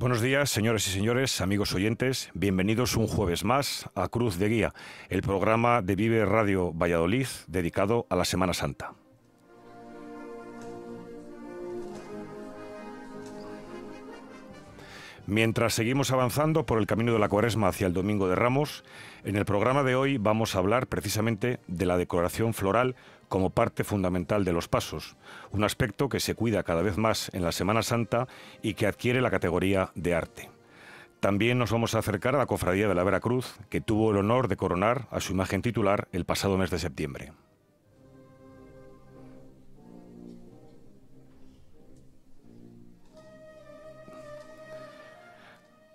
Buenos días, señores y señores, amigos oyentes. Bienvenidos un jueves más a Cruz de Guía, el programa de Vive Radio Valladolid dedicado a la Semana Santa. Mientras seguimos avanzando por el camino de la cuaresma hacia el Domingo de Ramos, en el programa de hoy vamos a hablar precisamente de la decoración floral como parte fundamental de los pasos, un aspecto que se cuida cada vez más en la Semana Santa y que adquiere la categoría de arte. También nos vamos a acercar a la Cofradía de la Veracruz, que tuvo el honor de coronar a su imagen titular el pasado mes de septiembre.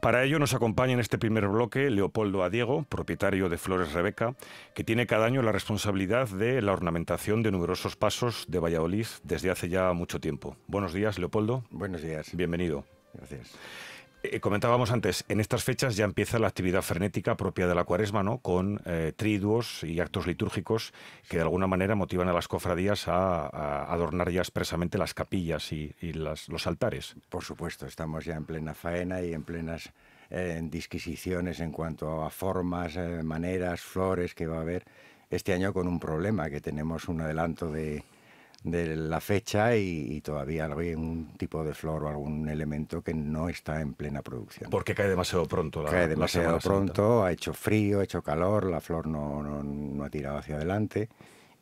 Para ello nos acompaña en este primer bloque Leopoldo Adiego, propietario de Flores Rebeca, que tiene cada año la responsabilidad de la ornamentación de numerosos pasos de Valladolid desde hace ya mucho tiempo. Buenos días, Leopoldo. Buenos días. Bienvenido. Gracias. Eh, comentábamos antes, en estas fechas ya empieza la actividad frenética propia de la cuaresma, ¿no? Con eh, triduos y actos litúrgicos que de alguna manera motivan a las cofradías a, adornar ya expresamente las capillas y, los altares. Por supuesto, estamos ya en plena faena y en plenas eh, disquisiciones en cuanto a formas, maneras, flores que va a haber. Este año con un problema, que tenemos un adelanto de de la fecha y, todavía hay un tipo de flor o algún elemento que no está en plena producción. Porque cae demasiado pronto. La, cae demasiado pronto, ha hecho frío, ha hecho calor, la flor no, no ha tirado hacia adelante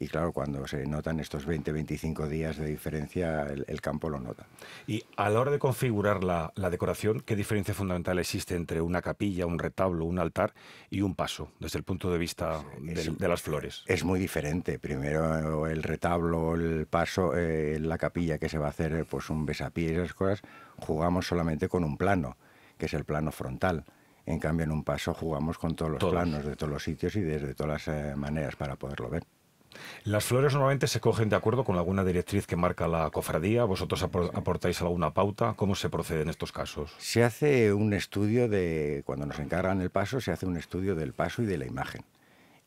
y claro, cuando se notan estos 20-25 días de diferencia, el, campo lo nota. Y a la hora de configurar la, decoración, ¿qué diferencia fundamental existe entre una capilla, un retablo, un altar y un paso, desde el punto de vista de, las flores? Es muy diferente. Primero el retablo, el paso, eh, la capilla que se va a hacer, eh, pues un besapié y esas cosas, jugamos solamente con un plano, que es el plano frontal. En cambio, en un paso jugamos con todos los planos de todos los sitios y desde todas las eh, maneras para poderlo ver. Las flores normalmente se cogen de acuerdo con alguna directriz que marca la cofradía. ¿Vosotros aportáis alguna pauta? ¿Cómo se procede en estos casos? Se hace un estudio de, cuando nos encargan el paso, se hace un estudio del paso y de la imagen.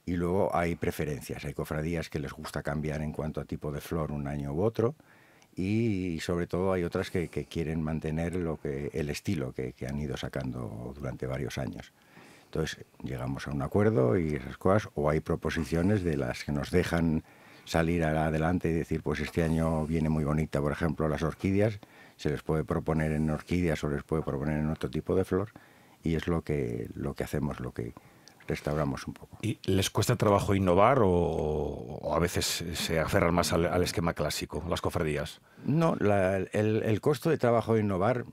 Y luego hay preferencias, hay cofradías que les gusta cambiar en cuanto a tipo de flor un año u otro y sobre todo hay otras que, quieren mantener el estilo que han ido sacando durante varios años. Entonces llegamos a un acuerdo y esas cosas, o hay proposiciones de las que nos dejan salir adelante y decir, pues este año viene muy bonita, por ejemplo, las orquídeas, se les puede proponer en orquídeas o les puede proponer en otro tipo de flor, y es lo que, lo que hacemos, lo que restauramos un poco. ¿Y les cuesta trabajo innovar o, a veces se aferran más al, esquema clásico, las cofradías? No, el, costo de trabajo de innovar,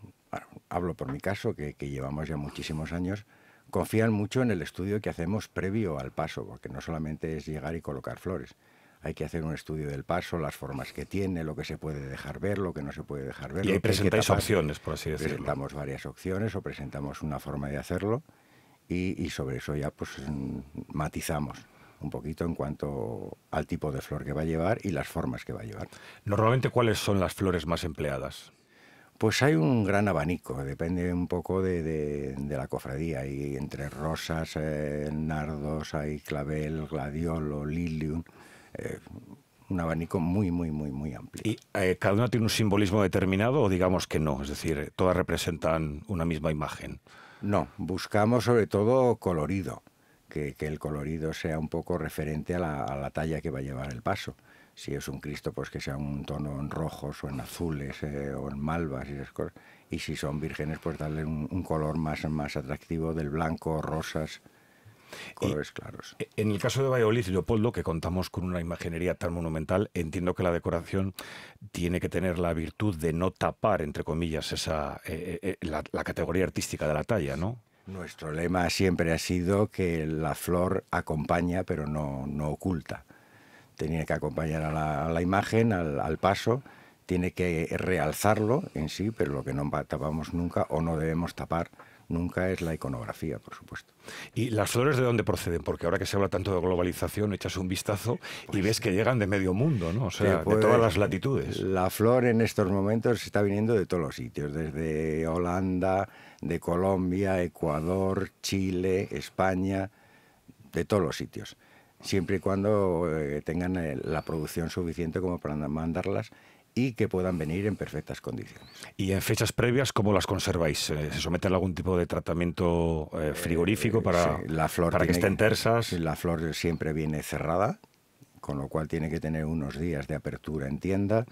hablo por mi caso, que llevamos ya muchísimos años, confían mucho en el estudio que hacemos previo al paso, porque no solamente es llegar y colocar flores. Hay que hacer un estudio del paso, las formas que tiene, lo que se puede dejar ver, lo que no se puede dejar ver. Y ahí presentáis opciones, por así decirlo. Presentamos varias opciones o presentamos una forma de hacerlo y, y sobre eso ya pues mm, matizamos un poquito en cuanto al tipo de flor que va a llevar y las formas que va a llevar. Normalmente, ¿cuáles son las flores más empleadas? Pues hay un gran abanico, depende un poco de, la cofradía. Hay entre rosas, eh, nardos, hay clavel, gladiolo, lilium. Eh, un abanico muy, muy, muy, muy amplio. ¿Y eh, cada una tiene un simbolismo determinado o digamos que no? Es decir, todas representan una misma imagen. No, buscamos sobre todo colorido, que, que el colorido sea un poco referente a la talla que va a llevar el paso si es un Cristo, pues que sea un tono en rojos o en azules eh, o en malvas y esas cosas. Y si son vírgenes, pues darle un, color más, más atractivo del blanco, rosas, colores claros. E, en el caso de Valladolid, Leopoldo, que contamos con una imaginería tan monumental, entiendo que la decoración tiene que tener la virtud de no tapar, entre comillas, esa eh, eh, la, la categoría artística de la talla, ¿no? Nuestro lema siempre ha sido que la flor acompaña pero no, no oculta tiene que acompañar a la, imagen, al, paso, tiene que realzarlo en sí, pero lo que no tapamos nunca o no debemos tapar nunca es la iconografía, por supuesto. ¿Y las flores de dónde proceden? Porque ahora que se habla tanto de globalización, echas un vistazo y pues ves que llegan de medio mundo, ¿no? O sea, de todas pues, las latitudes. La flor en estos momentos está viniendo de todos los sitios, desde Holanda, de Colombia, Ecuador, Chile, España, de todos los sitios siempre y cuando eh, tengan eh, la producción suficiente como para mandarlas y que puedan venir en perfectas condiciones. ¿Y en fechas previas cómo las conserváis? Eh, ¿Se someten a algún tipo de tratamiento frigorífico para, la flor que estén tersas? La flor siempre viene cerrada, con lo cual tiene que tener unos días de apertura en tienda,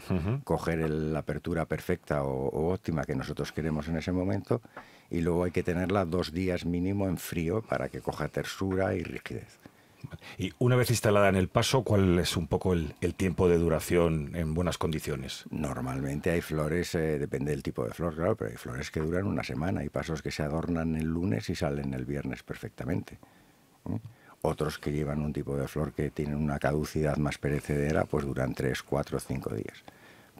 coger la apertura perfecta o, o, óptima que nosotros queremos en ese momento, y luego hay que tenerla dos días mínimo en frío para que coja tersura y rigidez. Y una vez instalada en el paso, ¿cuál es un poco el, tiempo de duración en buenas condiciones? Normalmente hay flores, eh, depende del tipo de flor, claro, pero hay flores que duran una semana, y pasos que se adornan el lunes y salen el viernes perfectamente. ¿eh? Otros que llevan un tipo de flor que tienen una caducidad más perecedera, pues duran 3, 4, cinco días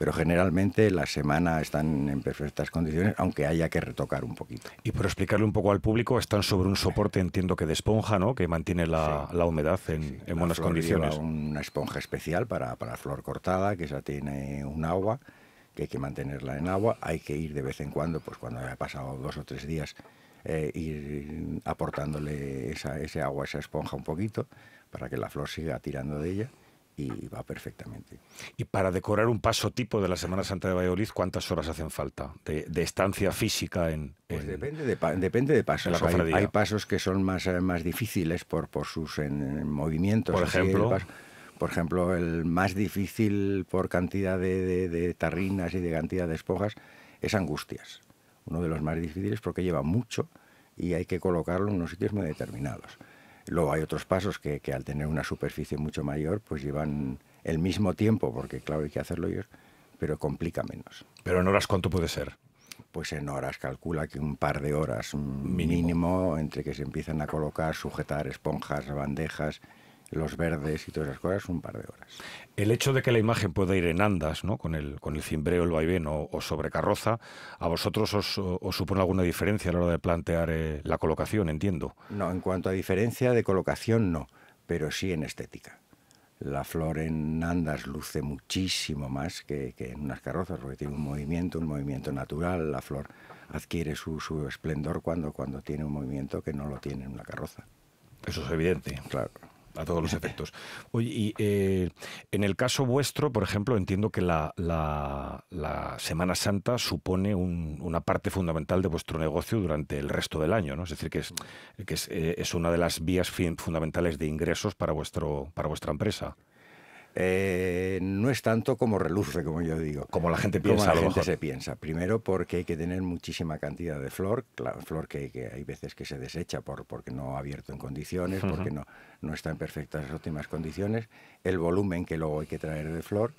pero generalmente la semana están en perfectas condiciones, aunque haya que retocar un poquito. Y por explicarle un poco al público, están sobre un soporte, entiendo que de esponja, ¿no? Que mantiene la, humedad en, buenas condiciones. una esponja especial para, para flor cortada, que esa tiene un agua, que hay que mantenerla en agua. Hay que ir de vez en cuando, pues cuando haya pasado dos o tres días, eh, ir aportándole ese agua, esa esponja un poquito, para que la flor siga tirando de ella y va perfectamente. Y para decorar un paso tipo de la Semana Santa de Valladolid, ¿cuántas horas hacen falta de, estancia física en, Pues depende de, depende de pasos. hay, pasos que son más, eh, más difíciles por, por sus movimientos. Por ejemplo... por ejemplo, el más difícil por cantidad de, de, tarrinas y de cantidad de espojas es Angustias. Uno de los más difíciles porque lleva mucho y hay que colocarlo en unos sitios muy determinados. Luego hay otros pasos que, al tener una superficie mucho mayor, pues llevan el mismo tiempo, porque claro, hay que hacerlo ellos, pero complica menos. ¿Pero en horas cuánto puede ser? Pues en horas, calcula que un par de horas mínimo, mínimo entre que se empiezan a colocar, sujetar esponjas, bandejas, los verdes y todas esas cosas, un par de horas. El hecho de que la imagen pueda ir en andas, ¿no? con, el, con el cimbreo, el vaivén o, sobre carroza, ¿a vosotros os, supone alguna diferencia a la hora de plantear eh, la colocación, entiendo? No, en cuanto a diferencia de colocación, no, pero sí en estética. La flor en andas luce muchísimo más que, en unas carrozas, porque tiene un movimiento, un movimiento natural. La flor adquiere su, su esplendor cuando, cuando tiene un movimiento que no lo tiene en una carroza. Eso es evidente. Claro a todos los efectos. Oye, y eh, en el caso vuestro, por ejemplo, entiendo que la, la, Semana Santa supone una parte fundamental de vuestro negocio durante el resto del año, ¿no? Es decir, que es, que es, eh, es una de las vías fundamentales de ingresos para, vuestro, para vuestra empresa. Eh, no es tanto como reluce, como yo digo. Como la gente piensa. se piensa. Primero porque hay que tener muchísima cantidad de flor, flor que, hay veces que se desecha por, porque no ha abierto en condiciones, porque no, no está en perfectas óptimas condiciones, el volumen que luego hay que traer de flor.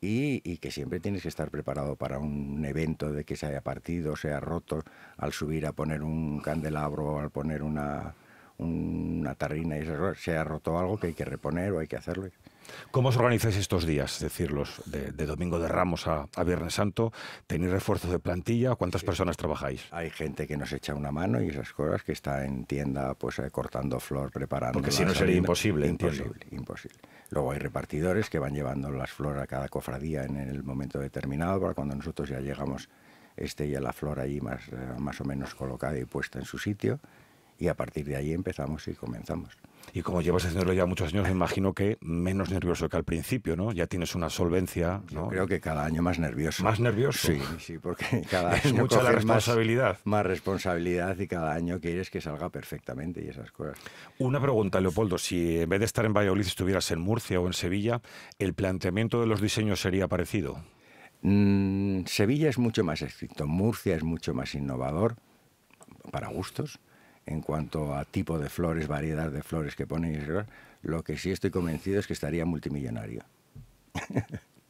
Y, que siempre tienes que estar preparado para un evento de que se haya partido, se ha roto, al subir a poner un candelabro, al poner una, una tarrina y cosas... se ha roto algo que hay que reponer o hay que hacerlo. ¿Cómo os organizáis estos días? Es de, Domingo de Ramos a, Viernes Santo, ¿tenéis refuerzos de plantilla? ¿Cuántas personas trabajáis? Hay gente que nos echa una mano y esas cosas, que está en tienda pues eh, cortando flor, preparando. Porque si no sería imposible. Imposible, imposible. Luego hay repartidores que van llevando las flores a cada cofradía en el momento determinado, para cuando nosotros ya llegamos esté ya la flor ahí más, eh, más o menos colocada y puesta en su sitio y a partir de ahí empezamos y comenzamos. Y como llevas haciéndolo ya muchos años, me imagino que menos nervioso que al principio, ¿no? Ya tienes una solvencia, ¿no? creo que cada año más nervioso. ¿Más nervioso? Sí, sí, porque cada es año mucha la responsabilidad. Más, responsabilidad y cada año quieres que salga perfectamente y esas cosas. Una pregunta, Leopoldo. Si en vez de estar en Valladolid estuvieras en Murcia o en Sevilla, ¿el planteamiento de los diseños sería parecido? Mm, Sevilla es mucho más estricto, Murcia es mucho más innovador, para gustos en cuanto a tipo de flores, variedad de flores que ponéis lo que sí estoy convencido es que estaría multimillonario.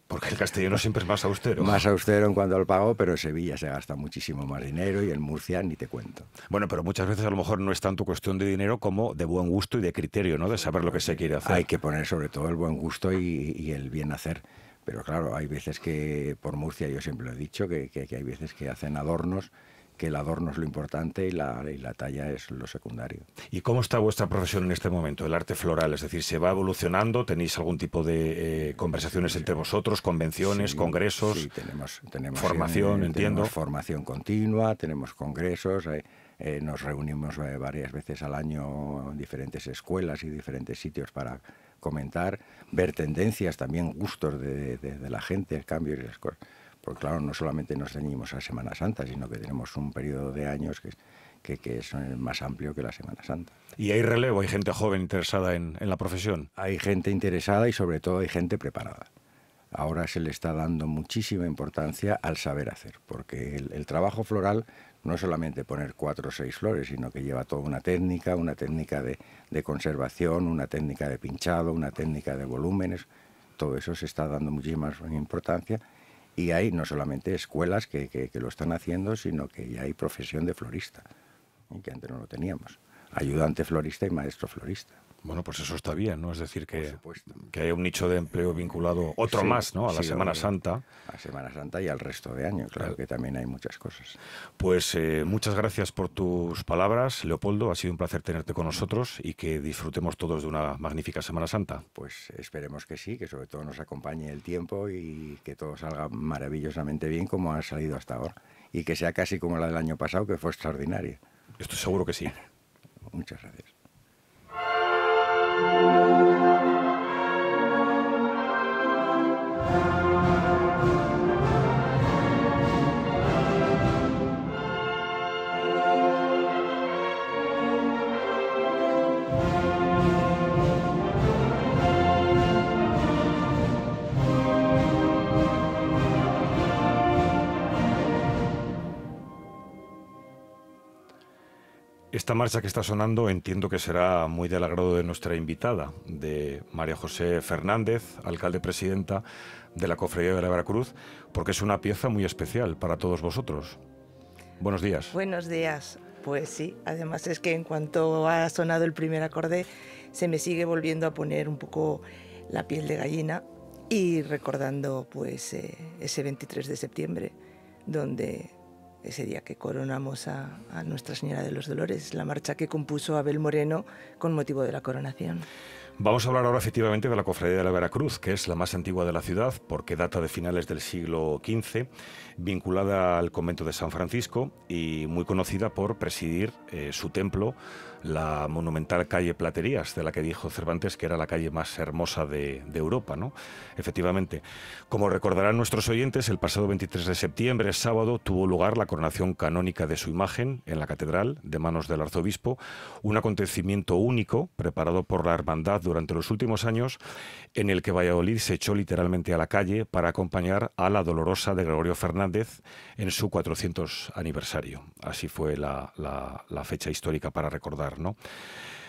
Porque el castellano siempre es más austero. Más austero en cuanto al pago, pero en Sevilla se gasta muchísimo más dinero y en Murcia ni te cuento. Bueno, pero muchas veces a lo mejor no es tanto cuestión de dinero como de buen gusto y de criterio, ¿no? De saber lo que se quiere hacer. Hay que poner sobre todo el buen gusto y, el bien hacer. Pero claro, hay veces que, por Murcia yo siempre lo he dicho, que hay veces que hacen adornos que el adorno es lo importante y la, talla es lo secundario. ¿Y cómo está vuestra profesión en este momento, el arte floral? Es decir, ¿se va evolucionando? ¿Tenéis algún tipo de eh, conversaciones entre vosotros, convenciones, congresos? Sí, tenemos, formación, entiendo. formación continua, tenemos congresos. Eh, eh, nos reunimos varias veces al año en diferentes escuelas y diferentes sitios para comentar, ver tendencias, también gustos de, la gente, el cambio y las cosas porque claro, no solamente nos ceñimos a Semana Santa, sino que tenemos un periodo de años que, que, que es más amplio que la Semana Santa. ¿Y hay relevo? ¿Hay gente joven interesada en, en la profesión? Hay gente interesada y sobre todo hay gente preparada ahora se le está dando muchísima importancia al saber hacer, porque el, el, trabajo floral no es solamente poner cuatro o seis flores, sino que lleva toda una técnica, una técnica de, de, conservación, una técnica de pinchado, una técnica de volúmenes, todo eso se está dando muchísima importancia y hay no solamente escuelas que, lo están haciendo, sino que ya hay profesión de florista, ¿eh? que antes no lo teníamos. Ayudante florista y maestro florista. Bueno, pues eso está bien, ¿no? Es decir, que, que hay un nicho de empleo vinculado, otro más, ¿no? A la Semana Santa. A Semana Santa y al resto de año, claro, que también hay muchas cosas. Pues eh, muchas gracias por tus palabras, Leopoldo. Ha sido un placer tenerte con nosotros y que disfrutemos todos de una magnífica Semana Santa. Pues esperemos que sí, que sobre todo nos acompañe el tiempo y que todo salga maravillosamente bien como ha salido hasta ahora. Y que sea casi como la del año pasado, que fue extraordinaria. Estoy seguro que sí. muchas gracias. Thank you. Esta marcha que está sonando entiendo que será muy del agrado de nuestra invitada, de María José Fernández, alcalde presidenta de la Cofradía de la Veracruz, porque es una pieza muy especial para todos vosotros. Buenos días. Buenos días. Pues sí, además es que en cuanto ha sonado el primer acorde, se me sigue volviendo a poner un poco la piel de gallina y recordando pues eh, ese 23 de septiembre, donde ese día que coronamos a, Nuestra Señora de los Dolores, la marcha que compuso Abel Moreno con motivo de la coronación. Vamos a hablar ahora efectivamente de la Cofradía de la Veracruz, que es la más antigua de la ciudad porque data de finales del siglo XV, vinculada al convento de San Francisco y muy conocida por presidir eh, su templo, la monumental calle Platerías, de la que dijo Cervantes que era la calle más hermosa de, Europa. ¿no? Efectivamente, como recordarán nuestros oyentes, el pasado 23 de septiembre, sábado, tuvo lugar la coronación canónica de su imagen en la catedral, de manos del arzobispo, un acontecimiento único preparado por la Hermandad durante los últimos años en el que Valladolid se echó literalmente a la calle para acompañar a la dolorosa de Gregorio Fernández en su 400 aniversario. Así fue la, fecha histórica para recordar,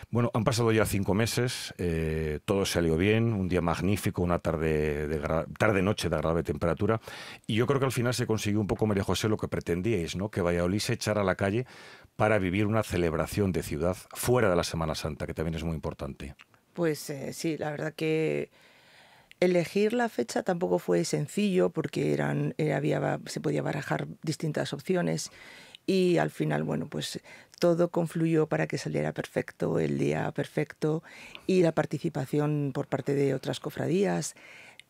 Bueno, han pasado ya cinco meses, eh, todo salió bien, un día magnífico, una tarde tarde noche de grave temperatura, y yo creo que al final se consiguió un poco, María José, lo que pretendíais, ¿no? Que Valladolid se echara a la calle para vivir una celebración de ciudad fuera de la Semana Santa, que también es muy importante. Pues eh, sí, la verdad que elegir la fecha tampoco fue sencillo porque eh, se podía barajar distintas opciones y al final, bueno, pues todo confluyó para que saliera perfecto, el día perfecto y la participación por parte de otras cofradías,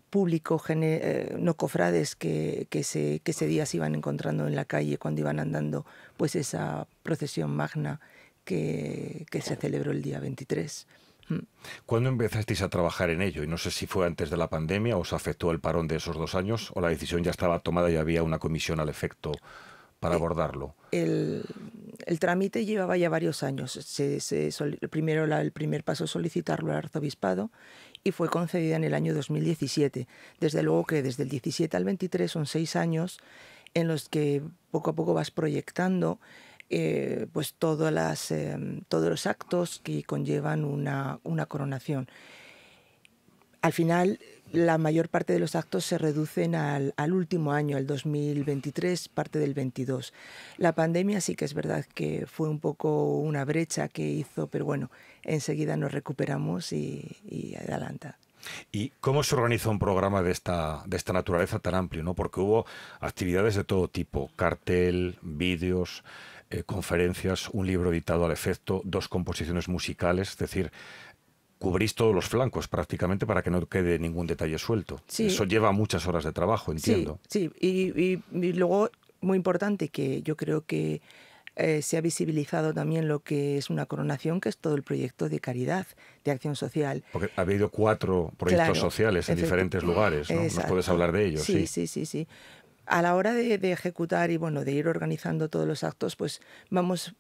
público eh, no cofrades que, ese día se iban encontrando en la calle cuando iban andando, pues esa procesión magna que se celebró el día 23. Mm. ¿Cuándo empezasteis a trabajar en ello? Y no sé si fue antes de la pandemia, os afectó el parón de esos dos años o la decisión ya estaba tomada y había una comisión al efecto para eh, abordarlo. El, trámite llevaba ya varios años. primero el primer paso es solicitarlo al arzobispado y fue concedida en el año 2017. Desde luego que desde el 17 al 23 son seis años en los que poco a poco vas proyectando eh, pues todas las, em, todos los actos que conllevan una, una, coronación. Al final, la mayor parte de los actos se reducen al, al, último año, al 2023, parte del 22. La pandemia sí que es verdad que fue un poco una brecha que hizo, pero bueno, enseguida nos recuperamos y, y adelanta. ¿Y cómo se organizó un programa de esta, de esta naturaleza tan amplio? ¿no? Porque hubo actividades de todo tipo, cartel, vídeos, eh, conferencias, un libro editado al efecto, dos composiciones musicales, es decir, cubrís todos los flancos prácticamente para que no quede ningún detalle suelto. Eso lleva muchas horas de trabajo, entiendo. Sí, Y, luego, muy importante, que yo creo que eh, se ha visibilizado también lo que es una coronación, que es todo el proyecto de caridad, de acción social. Porque ha habido cuatro proyectos sociales en diferentes lugares, ¿no? Nos puedes hablar de ellos. Sí, sí, sí, sí. sí a la hora de, ejecutar y bueno de ir organizando todos los actos pues vamos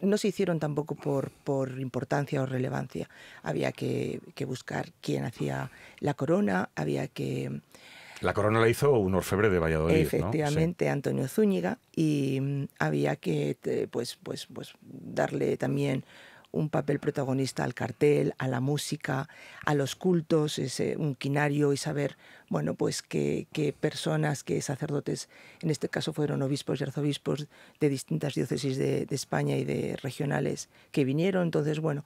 no se hicieron tampoco por, importancia o relevancia había que, buscar quién hacía la corona había que la corona la hizo un orfebre de Valladolid efectivamente ¿no? Antonio Zúñiga y mm, había que eh, pues pues pues darle también un papel protagonista al cartel, a la música, a los cultos, es eh, un quinario y saber, bueno, pues qué, personas, qué sacerdotes, en este caso fueron obispos y arzobispos de distintas diócesis de, España y de regionales que vinieron. Entonces, bueno,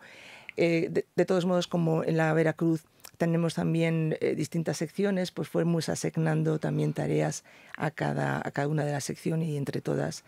eh, de, todos modos, como en la Veracruz tenemos también eh, distintas secciones, pues fuimos asignando también tareas a cada, a cada una de las secciones y entre todas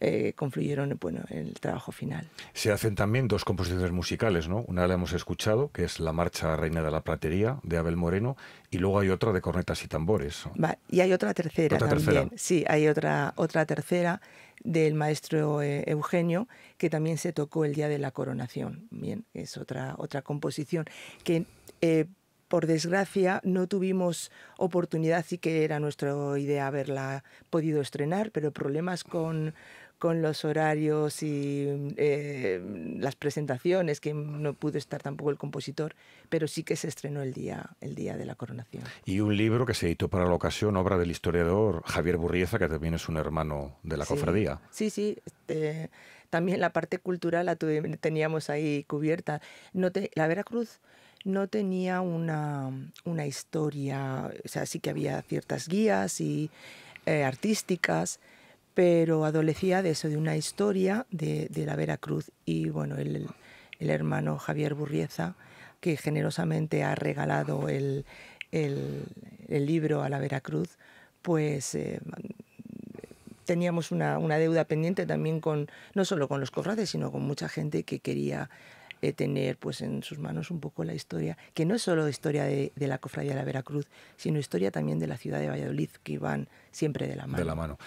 eh, confluyeron bueno, en el trabajo final. Se hacen también dos composiciones musicales, ¿no? Una la hemos escuchado, que es La Marcha Reina de la Platería, de Abel Moreno, y luego hay otra de Cornetas y Tambores. y hay otra tercera también. Sí, hay otra, otra tercera del maestro eh, Eugenio, que también se tocó el día de la coronación. Bien, es otra, otra composición que... Eh, por desgracia no tuvimos oportunidad, sí que era nuestra idea haberla podido estrenar, pero problemas con con los horarios y mm, eh, mm, las presentaciones, que no pudo estar tampoco el compositor, pero sí que se estrenó el día, el día de la coronación. Y un libro que se editó para la ocasión, obra del historiador Javier Burrieza, que también es un hermano de la cofradía. Sí, sí. Este, también la parte cultural la teníamos ahí cubierta. No la Veracruz no tenía una, una historia, o sea, sí que había ciertas guías y eh, artísticas, pero adolecía de eso, de una historia de, la Veracruz. Y bueno, el, hermano Javier Burrieza, que generosamente ha regalado el, libro a la Veracruz, pues eh, teníamos una, deuda pendiente también con, no solo con los cofrades, sino con mucha gente que quería eh, tener pues en sus manos un poco la historia, que no es solo historia de, de, la cofradía de la Veracruz, sino historia también de la ciudad de Valladolid, que iban siempre de la mano. De la mano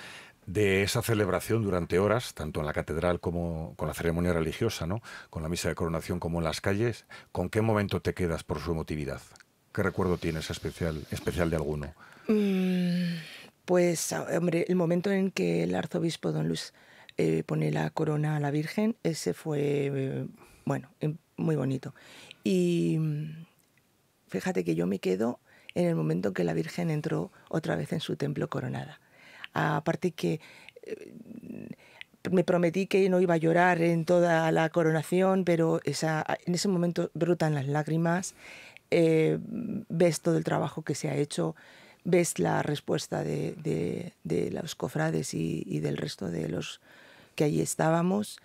de esa celebración durante horas, tanto en la catedral como con la ceremonia religiosa, ¿no? con la misa de coronación como en las calles, ¿con qué momento te quedas por su emotividad? ¿Qué recuerdo tienes especial, especial de alguno? Mm, pues, hombre, el momento en que el arzobispo don Luis eh, pone la corona a la Virgen, ese fue, bueno, em, muy bonito. Y fíjate que yo me quedo en el momento en que la Virgen entró otra vez en su templo coronada aparte que eh, me prometí que no iba a llorar en toda la coronación, pero esa, en ese momento brotan las lágrimas, eh, ves todo el trabajo que se ha hecho, ves la respuesta de, los cofrades y, y, del resto de los que allí estábamos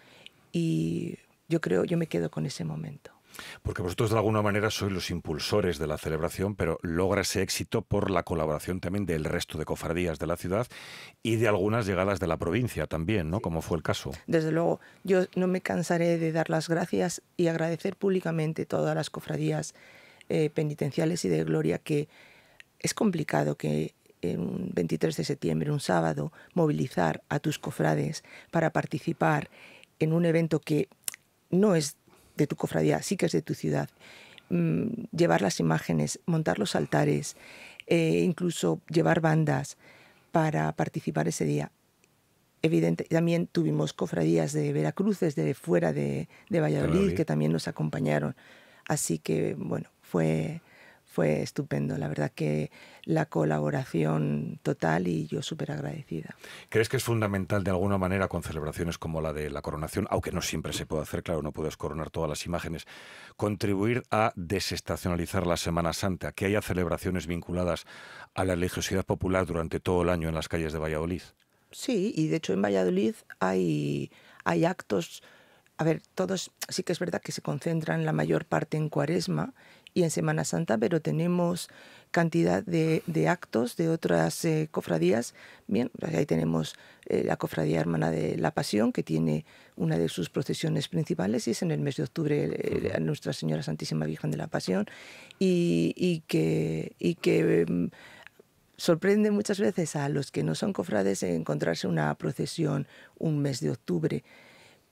y yo creo, yo me quedo con ese momento. Porque vosotros de alguna manera sois los impulsores de la celebración, pero logra ese éxito por la colaboración también del resto de cofradías de la ciudad y de algunas llegadas de la provincia también, ¿no? Como fue el caso. Desde luego, yo no me cansaré de dar las gracias y agradecer públicamente todas las cofradías eh, penitenciales y de gloria que es complicado que un 23 de septiembre, un sábado, movilizar a tus cofrades para participar en un evento que no es de tu cofradía, sí que es de tu ciudad, mm, llevar las imágenes, montar los altares, eh, incluso llevar bandas para participar ese día. Evidente, también tuvimos cofradías de Veracruz, desde fuera de, Valladolid, Valladolid, que también nos acompañaron. Así que, bueno, fue, fue estupendo. La verdad que la colaboración total y yo súper agradecida. ¿Crees que es fundamental de alguna manera con celebraciones como la de la coronación, aunque no siempre se puede hacer, claro, no puedes coronar todas las imágenes, contribuir a desestacionalizar la Semana Santa, que haya celebraciones vinculadas a la religiosidad popular durante todo el año en las calles de Valladolid? Sí, y de hecho en Valladolid hay, hay actos a ver, todos sí que es verdad que se concentran la mayor parte en Cuaresma y en Semana Santa, pero tenemos cantidad de, actos de otras eh, cofradías. Bien, pues ahí tenemos eh, la cofradía hermana de la Pasión, que tiene una de sus procesiones principales, y es en el mes de octubre eh, Nuestra Señora Santísima Virgen de la Pasión, y, que... Y que mm, sorprende muchas veces a los que no son cofrades encontrarse una procesión un mes de octubre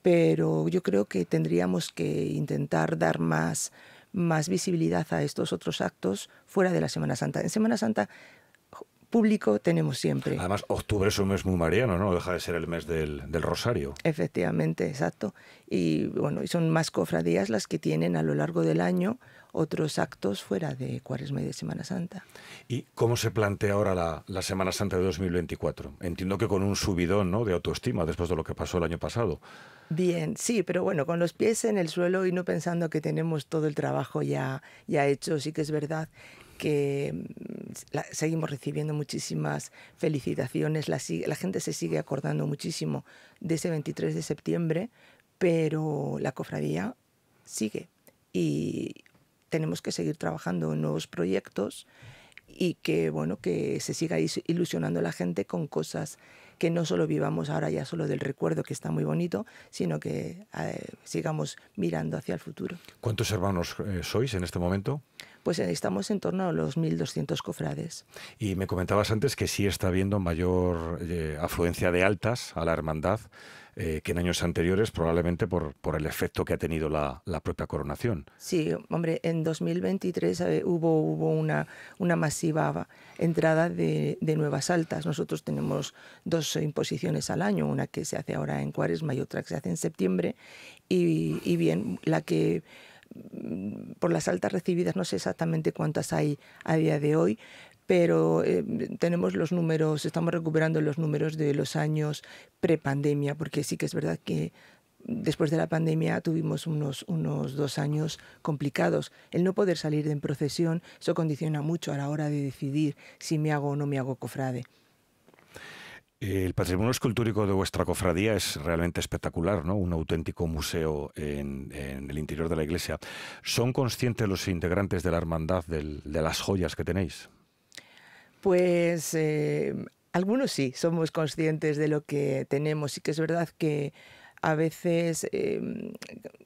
pero yo creo que tendríamos que intentar dar más, visibilidad a estos otros actos fuera de la Semana Santa. En Semana Santa público tenemos siempre. Además, octubre es un mes muy mariano, ¿no? Deja de ser el mes del, Rosario. Efectivamente, exacto. Y bueno, y son más cofradías las que tienen a lo largo del año otros actos fuera de Cuaresma y de Semana Santa. ¿Y cómo se plantea ahora la, Semana Santa de 2024? Entiendo que con un subidón ¿no? de autoestima después de lo que pasó el año pasado. Bien, sí, pero bueno, con los pies en el suelo y no pensando que tenemos todo el trabajo ya, ya hecho, sí que es verdad que mm, seguimos recibiendo muchísimas felicitaciones, la, gente se sigue acordando muchísimo de ese 23 de septiembre, pero la cofradía sigue y tenemos que seguir trabajando en nuevos proyectos y que bueno que se siga ilusionando la gente con cosas que no solo vivamos ahora ya solo del recuerdo que está muy bonito sino que eh, sigamos mirando hacia el futuro cuántos hermanos eh, sois en este momento pues estamos en torno a los 1.200 cofrades. Y me comentabas antes que sí está habiendo mayor eh, afluencia de altas a la hermandad eh, que en años anteriores, probablemente por, por el efecto que ha tenido la, propia coronación. Sí, hombre, en 2023 eh, hubo, hubo una, una masiva entrada de, nuevas altas. Nosotros tenemos dos imposiciones al año, una que se hace ahora en Cuaresma y otra que se hace en septiembre. y bien, la que Mm, por las altas recibidas, no sé exactamente cuántas hay a día de hoy, pero eh, tenemos los números, estamos recuperando los números de los años prepandemia, porque sí que es verdad que después de la pandemia tuvimos unos, unos dos años complicados. El no poder salir en procesión, eso condiciona mucho a la hora de decidir si me hago o no me hago cofrade. El patrimonio escultórico de vuestra cofradía es realmente espectacular, ¿no? Un auténtico museo en, el interior de la iglesia. ¿Son conscientes los integrantes de la hermandad de las joyas que tenéis? Pues eh, algunos sí, somos conscientes de lo que tenemos. y que es verdad que a veces eh,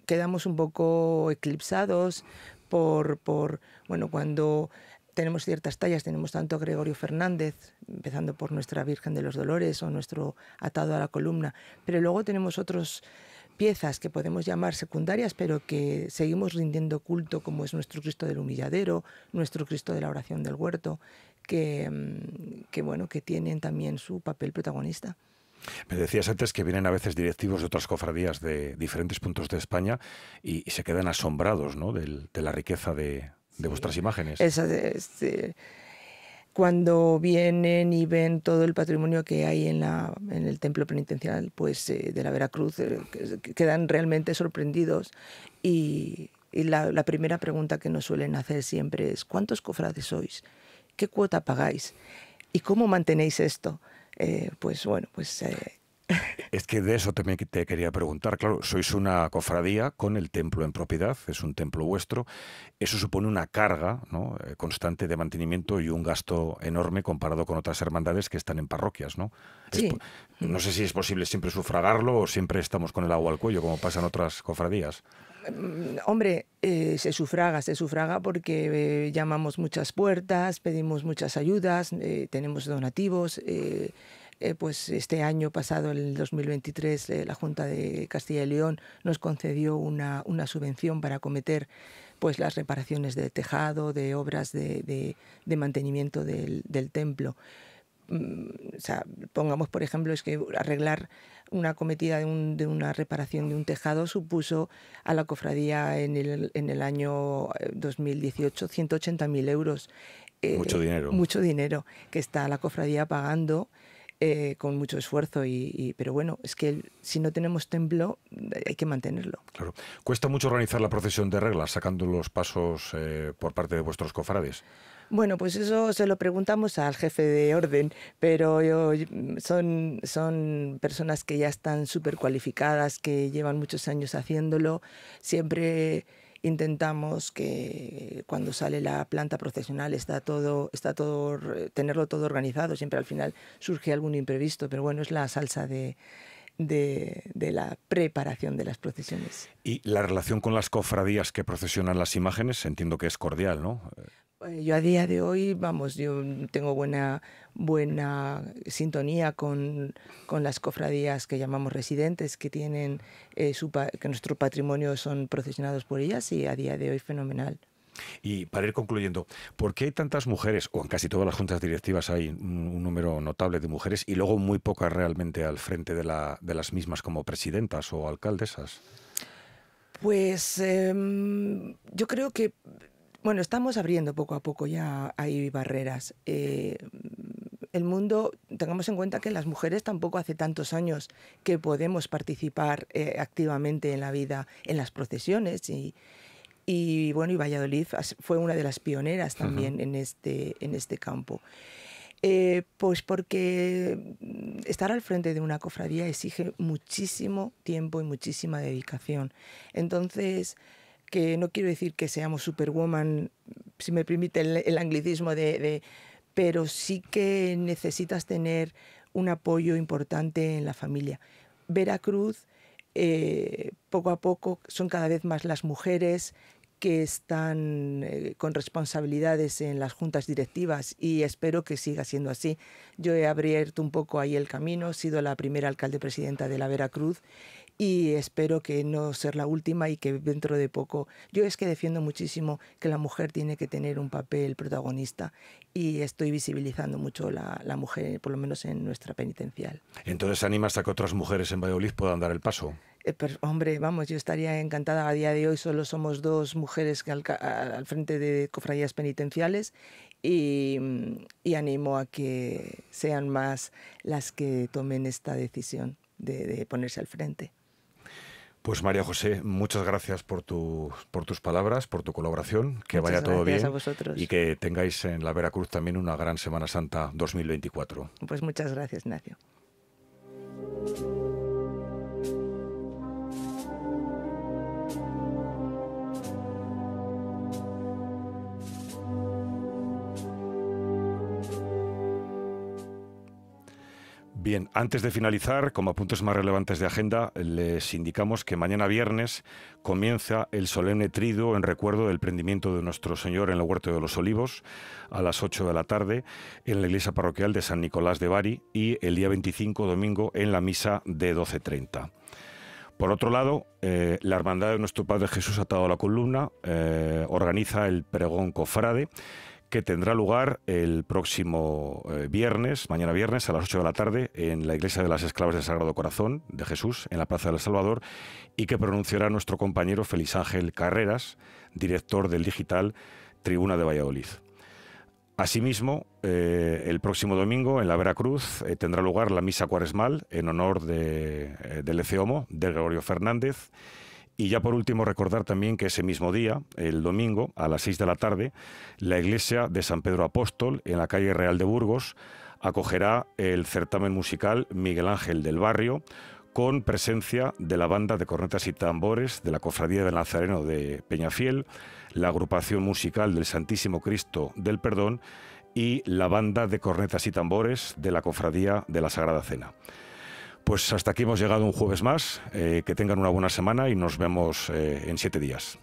quedamos un poco eclipsados por, por bueno, cuando tenemos ciertas tallas, tenemos tanto Gregorio Fernández, empezando por nuestra Virgen de los Dolores o nuestro atado a la columna, pero luego tenemos otras piezas que podemos llamar secundarias, pero que seguimos rindiendo culto, como es nuestro Cristo del Humilladero, nuestro Cristo de la Oración del Huerto, mm, que, bueno, que tienen también su papel protagonista. Me decías antes que vienen a veces directivos de otras cofradías de diferentes puntos de España y, se quedan asombrados ¿no? de la riqueza de, de vuestras imágenes. Este, cuando vienen y ven todo el patrimonio que hay en, la, en el templo penitencial pues, eh, de la Veracruz, eh, quedan realmente sorprendidos y, la, primera pregunta que nos suelen hacer siempre es ¿cuántos cofrades sois? ¿Qué cuota pagáis? ¿Y cómo mantenéis esto? Eh, pues bueno, pues es que de eso también te quería preguntar. Claro, sois una cofradía con el templo en propiedad, es un templo vuestro. Eso supone una carga eh, constante de mantenimiento y un gasto enorme comparado con otras hermandades que están en parroquias, ¿no? no sé si es posible siempre sufragarlo o siempre estamos con el agua al cuello, como pasan otras cofradías. Mm, hombre, eh, se sufraga, se sufraga porque eh, llamamos muchas puertas, pedimos muchas ayudas, tenemos donativos. Eh, pues este año pasado, el 2023, eh, la Junta de Castilla y León nos concedió una, una subvención para acometer pues las reparaciones de tejado, de obras de, mantenimiento del, templo. Mm, o sea, pongamos por ejemplo, es que arreglar una cometida de, una reparación de un tejado supuso a la cofradía en el, año 2018 eh, 180.000 euros. mucho dinero. Mucho dinero que está la cofradía pagando eh, con mucho esfuerzo, y, pero bueno, es que si no tenemos templo eh, hay que mantenerlo. Claro. ¿Cuesta mucho organizar la procesión de reglas sacando los pasos eh, por parte de vuestros cofrades? Bueno, pues eso se lo preguntamos al jefe de orden, pero yo, son, son personas que ya están súper cualificadas, que llevan muchos años haciéndolo, siempre intentamos que cuando sale la planta procesional está todo, está todo, tenerlo todo organizado, siempre al final surge algún imprevisto, pero bueno, es la salsa de, de, de, la preparación de las procesiones. ¿Y la relación con las cofradías que procesionan las imágenes? Entiendo que es cordial, ¿no? Eh, yo a día de hoy, vamos, yo tengo buena, buena sintonía con, las cofradías que llamamos residentes, que tienen eh, que nuestro patrimonio son procesionados por ellas y a día de hoy fenomenal. Y para ir concluyendo, ¿por qué hay tantas mujeres, o en casi todas las juntas directivas hay un número notable de mujeres y luego muy pocas realmente al frente de, la, de las mismas como presidentas o alcaldesas? Pues em, yo creo que bueno, estamos abriendo poco a poco ya hay barreras. Eh, el mundo, tengamos en cuenta que las mujeres tampoco hace tantos años que podemos participar eh, activamente en la vida, en las procesiones y, bueno, y Valladolid fue una de las pioneras también en, este, en este campo. Eh, pues porque estar al frente de una cofradía exige muchísimo tiempo y muchísima dedicación. Entonces, que no quiero decir que seamos superwoman, si me permite el, anglicismo, de, pero sí que necesitas tener un apoyo importante en la familia. Veracruz, eh, poco a poco, son cada vez más las mujeres que están eh, con responsabilidades en las juntas directivas y espero que siga siendo así. Yo he abierto un poco ahí el camino, he sido la primera alcalde presidenta de la Veracruz y espero que no ser la última y que dentro de poco yo es que defiendo muchísimo que la mujer tiene que tener un papel protagonista y estoy visibilizando mucho la, mujer, por lo menos en nuestra penitencial. Entonces animas a que otras mujeres en Valladolid puedan dar el paso. Eh, hombre, vamos, yo estaría encantada. A día de hoy solo somos dos mujeres al, al frente de cofradías penitenciales mm, y, animo a que sean más las que tomen esta decisión de ponerse al frente. Pues María José, muchas gracias por, por tus palabras, por tu colaboración, que vaya todo bien y que tengáis en la Veracruz también una gran Semana Santa 2024. Pues muchas gracias, Ignacio. Bien, antes de finalizar, como apuntes más relevantes de agenda, les indicamos que mañana viernes comienza el solemne trido en recuerdo del prendimiento de nuestro Señor en el Huerto de los Olivos a las 8 de la tarde en la iglesia parroquial de San Nicolás de Bari y el día 25 domingo en la misa de 12.30. Por otro lado, eh, la Hermandad de Nuestro Padre Jesús Atado a la Columna eh, organiza el pregón cofrade que tendrá lugar el próximo eh, viernes, mañana viernes a las 8 de la tarde, en la Iglesia de las Esclavas del Sagrado Corazón de Jesús, en la Plaza del Salvador, y que pronunciará nuestro compañero Feliz Ángel Carreras, director del digital Tribuna de Valladolid. Asimismo, eh, el próximo domingo en la Veracruz eh, tendrá lugar la misa cuaresmal en honor de, del Eceomo, de Gregorio Fernández. Y ya por último recordar también que ese mismo día, el domingo, a las 6 de la tarde, la iglesia de San Pedro Apóstol, en la calle Real de Burgos, acogerá el certamen musical Miguel Ángel del Barrio, con presencia de la banda de cornetas y tambores de la Cofradía del Nazareno de Peñafiel, la agrupación musical del Santísimo Cristo del Perdón y la banda de cornetas y tambores de la Cofradía de la Sagrada Cena. Pues hasta aquí hemos llegado un jueves más. Eh, que tengan una buena semana y nos vemos eh, en siete días.